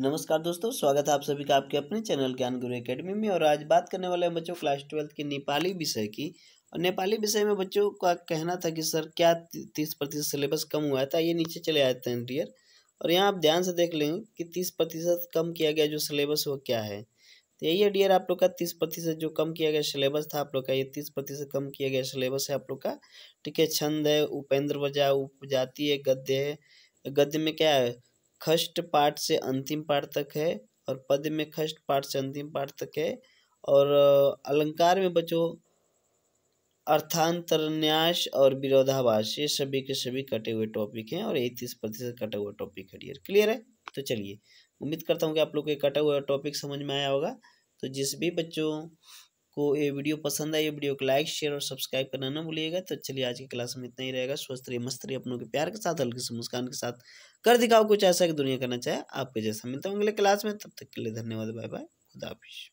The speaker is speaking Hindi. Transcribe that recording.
नमस्कार दोस्तों स्वागत है आप सभी का आपके अपने चैनल ज्ञान गुरु एकेडमी में और आज बात करने वाले हैं बच्चों क्लास ट्वेल्थ के नेपाली विषय की और नेपाली विषय में बच्चों का कहना था कि सर क्या तीस प्रतिशत सिलेबस कम हुआ था ये तो नीचे चले आते हैं डियर और यहाँ आप ध्यान से देख लेंगे कि तीस प्रतिशत कम किया गया जो सिलेबस वो क्या है तो यही है डियर आप लोग का तीस प्रतिशत जो कम किया गया सिलेबस था आप लोग का ये तीस प्रतिशत कम किया गया सिलेबस है आप लोग का ठीक है छंद है उपेंद्र वजा उपजाति है गद्य है गद्य में क्या है खष्ट पाठ से अंतिम पाठ तक है और पद में खष्ट पाठ से अंतिम पाठ तक है और अलंकार में बच्चों अर्थांतरन्यास और विरोधाभास ये सभी के सभी कटे हुए टॉपिक हैं और ये तीस प्रतिशत कटे हुए टॉपिक है डियर क्लियर है तो चलिए उम्मीद करता हूँ कि आप लोग को कटा हुआ टॉपिक समझ में आया होगा तो जिस भी बच्चों को ये वीडियो पसंद आए वीडियो को लाइक शेयर और सब्सक्राइब करना ना भूलिएगा तो चलिए आज की क्लास में इतना ही रहेगा स्वस्थ रहिए मस्त रहिए अपनों के प्यार के साथ हल्की से मुस्कान के साथ कर दिखाओ कुछ ऐसा कि दुनिया करना चाहे आपके जैसा मिलता हूँ अगले क्लास में तब तक के लिए धन्यवाद बाय बाय खुदाफिश